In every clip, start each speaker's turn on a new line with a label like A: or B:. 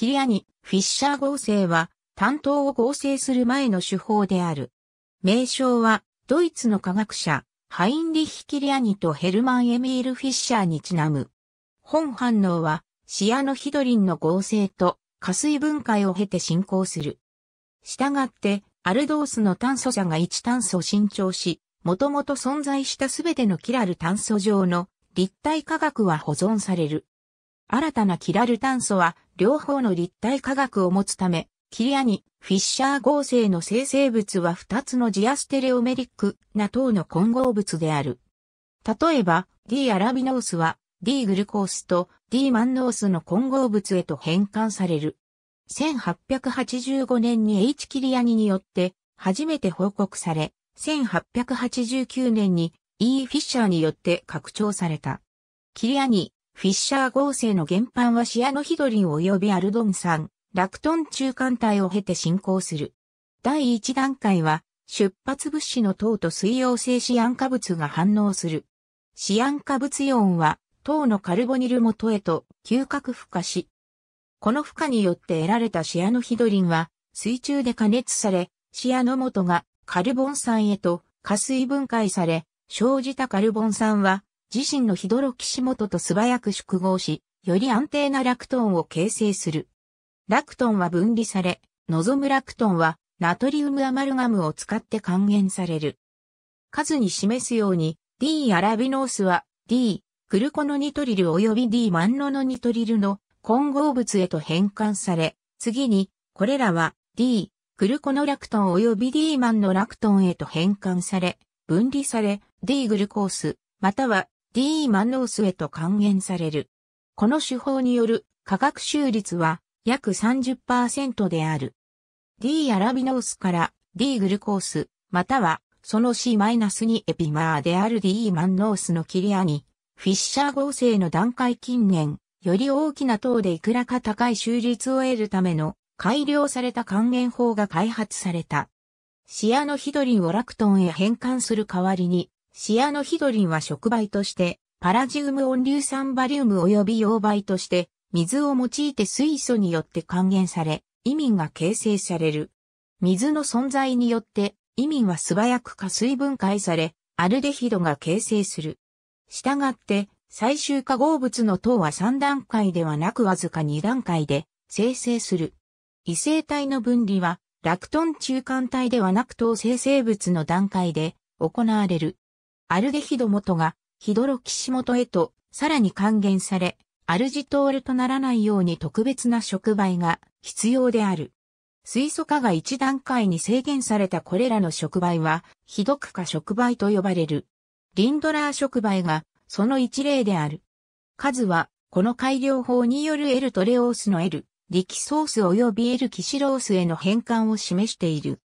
A: キリアニ、フィッシャー合成は、担当を合成する前の手法である。名称は、ドイツの科学者、ハインリヒ・キリアニとヘルマン・エミール・フィッシャーにちなむ。本反応は、シアノヒドリンの合成と、加水分解を経て進行する。したがって、アルドースの炭素者が1炭素伸長し、もともと存在したすべてのキラル炭素上の立体化学は保存される。新たなキラル炭素は両方の立体化学を持つため、キリアニ、フィッシャー合成の生成物は2つのジアステレオメリックな等の混合物である。例えば、D アラビノースは D グルコースと D マンノースの混合物へと変換される。1885年に H キリアニによって初めて報告され、1889年に E フィッシャーによって拡張された。キリアニフィッシャー合成の原版はシアノヒドリン及びアルドン酸、ラクトン中間体を経て進行する。第1段階は、出発物質の糖と水溶性シアン化物が反応する。シアン化物イオンは、糖のカルボニル元へと嗅覚孵化し、この孵化によって得られたシアノヒドリンは、水中で加熱され、シアノ元がカルボン酸へと加水分解され、生じたカルボン酸は自身のヒドロキシモトと素早く縮合し、より安定なラクトンを形成する。ラクトンは分離され、望むラクトンはナトリウムアマルガムを使って還元される。数に示すように、D アラビノースは D、クルコノニトリル及び D マンノノニトリルの混合物へと変換され、次に、これらは D、クルコノラクトン及び D マンのラクトンへと変換され、分離され、D グルコース、または D. マノースへと還元される。この手法による価格収率は約30%である。D アラビノースから D グルコース、またはその C-2 エピマーである D マンノースの切りアに、フィッシャー合成の段階近年、より大きな糖でいくらか高い収率を得るための改良された還元法が開発された。シアノヒドリンをラクトンへ変換する代わりに、シアノヒドリンは触媒として、パラジウム温硫酸バリウム及び溶媒として、水を用いて水素によって還元され、移民が形成される。水の存在によって、移民は素早く加水分解され、アルデヒドが形成する。したがって、最終化合物の糖は3段階ではなくわずか2段階で生成する。異性体の分離は、ラクトン中間体ではなく糖生成物の段階で行われる。アルデヒド元がヒドロキシ元へとさらに還元され、アルジトールとならないように特別な触媒が必要である。水素化が一段階に制限されたこれらの触媒は、ドク化触媒と呼ばれる。リンドラー触媒がその一例である。数は、この改良法によるエルトレオースの L、リキソース及びエルキシロースへの変換を示している。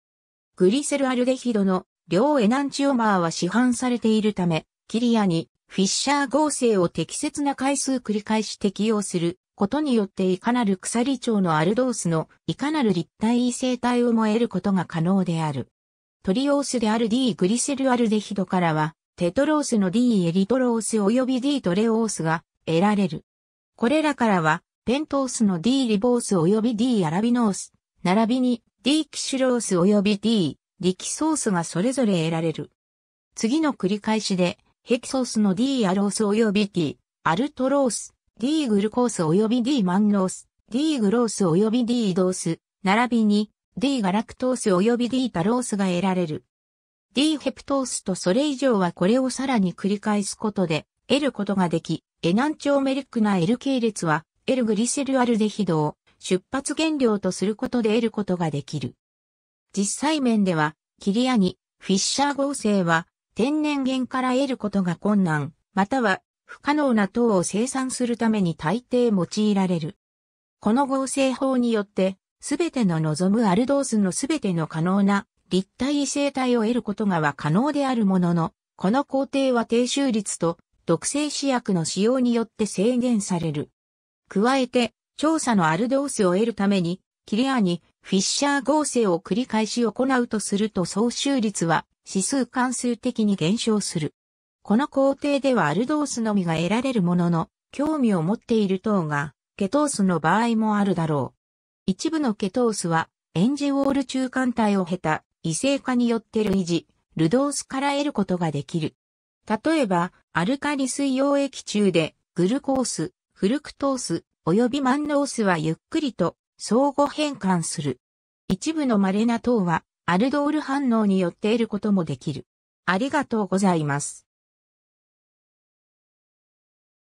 A: グリセルアルデヒドの両エナンチオマーは市販されているため、キリアにフィッシャー合成を適切な回数繰り返し適用することによっていかなる鎖長のアルドースのいかなる立体異性体をも得ることが可能である。トリオースである D グリセルアルデヒドからは、テトロースの D エリトロース及び D トレオースが得られる。これらからは、ペントースの D リボース及び D アラビノース、並びに D キシュロース及び D 力ソースがそれぞれ得られる。次の繰り返しで、ヘキソースの D アロース及び D、アルトロース、D グルコース及び D マンロース、D グロース及び D ドース、並びに D ガラクトース及び D タロースが得られる。D ヘプトースとそれ以上はこれをさらに繰り返すことで得ることができ、エナンチョーメリックな L 系列は L グリセルアルデヒドを出発原料とすることで得ることができる。実際面では、キリアニ、フィッシャー合成は、天然源から得ることが困難、または、不可能な糖を生産するために大抵用いられる。この合成法によって、すべての望むアルドースのすべての可能な立体異性体を得ることがは可能であるものの、この工程は低収率と毒性試薬の使用によって制限される。加えて、調査のアルドースを得るために、キリアにフィッシャー合成を繰り返し行うとすると総収率は指数関数的に減少する。この工程ではアルドースのみが得られるものの、興味を持っている等が、ケトースの場合もあるだろう。一部のケトースは、エンジウォール中間体を経た異性化によって類似、ルドースから得ることができる。例えば、アルカリ水溶液中で、グルコース、フルクトース、及びマンノースはゆっくりと相互変換する。一部の稀な糖はアルドール反応によって得ることもできる。ありがとうございます。